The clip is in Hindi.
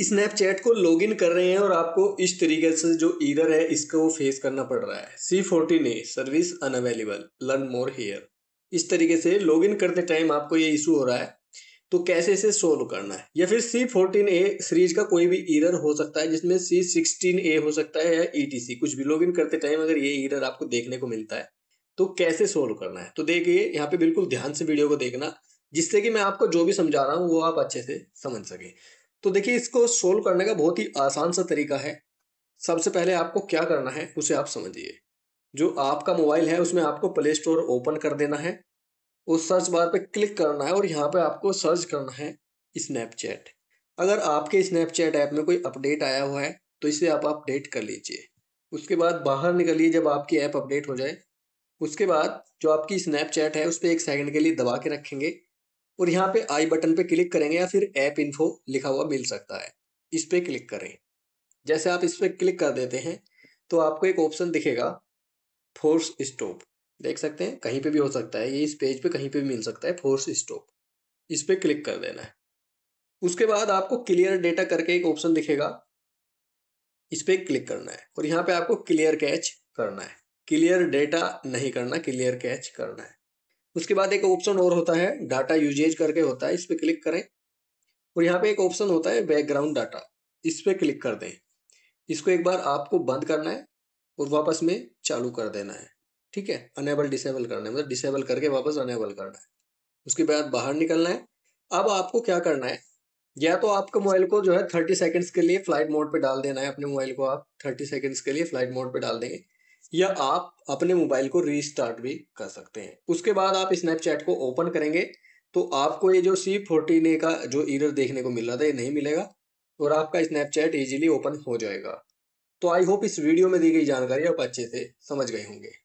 स्नैपचैट को लॉगिन कर रहे हैं और आपको इस तरीके से जो ईरर है इसको फेस करना पड़ रहा है C fourteen A service unavailable learn more here इस तरीके से लॉगिन करते टाइम आपको ये इशू हो रहा है तो कैसे इसे सोल्व करना है या फिर सी फोर्टीन ए सीरीज का कोई भी ईरर हो सकता है जिसमें सी सिक्सटीन ए हो सकता है या ई टी सी कुछ भी लॉग इन करते टाइम अगर ये ईरर आपको देखने को मिलता है तो कैसे सोल्व करना है तो देखिए यहाँ पे बिल्कुल ध्यान से वीडियो को देखना जिससे कि मैं आपको जो भी समझा रहा हूँ वो आप अच्छे से समझ सकें तो देखिए इसको सोल्व करने का बहुत ही आसान सा तरीका है सबसे पहले आपको क्या करना है उसे आप समझिए जो आपका मोबाइल है उसमें आपको प्ले स्टोर ओपन कर देना है उस सर्च बार पे क्लिक करना है और यहाँ पे आपको सर्च करना है स्नैपचैट अगर आपके स्नैपचैट ऐप में कोई अपडेट आया हुआ है तो इसे आप अपडेट कर लीजिए उसके बाद बाहर निकलिए जब आपकी ऐप अपडेट हो जाए उसके बाद जो आपकी स्नैपचैट है उस पर एक सेकेंड के लिए दबा के रखेंगे और यहाँ पे आई बटन पे क्लिक करेंगे या फिर ऐप इन्फो लिखा हुआ मिल सकता है इस पर क्लिक करें जैसे आप इस पर क्लिक कर देते हैं तो आपको एक ऑप्शन दिखेगा फोर्स स्टॉप देख सकते हैं कहीं पे भी हो सकता है ये इस पेज पे कहीं पे भी मिल सकता है फोर्स स्टॉप इस पर क्लिक कर देना है उसके बाद आपको क्लियर डेटा करके एक ऑप्शन दिखेगा इस पर क्लिक करना है और यहाँ पे आपको क्लियर कैच करना है क्लियर डेटा नहीं करना क्लियर कैच करना है उसके बाद एक ऑप्शन और होता है डाटा यूजेज करके होता है इस पर क्लिक करें और यहाँ पे एक ऑप्शन होता है बैकग्राउंड डाटा इस पर क्लिक कर दें इसको एक बार आपको बंद करना है और वापस में चालू कर देना है ठीक है अनेबल डिसेबल करना है मतलब डिसेबल करके वापस अनेबल करना है उसके बाद बाहर निकलना है अब आपको क्या करना है या तो आपके मोबाइल को जो है थर्टी सेकेंड्स के लिए फ्लाइट मोड पर डाल देना है अपने मोबाइल को आप थर्टी सेकेंड्स के लिए फ्लाइट मोड पर डाल देंगे या आप अपने मोबाइल को रीस्टार्ट भी कर सकते हैं उसके बाद आप स्नैपचैट को ओपन करेंगे तो आपको ये जो सी फोर्टीन ए का जो ईरर देखने को मिल रहा था ये नहीं मिलेगा और आपका स्नैपचैट ईजिली ओपन हो जाएगा तो आई होप इस वीडियो में दी गई जानकारी आप अच्छे से समझ गए होंगे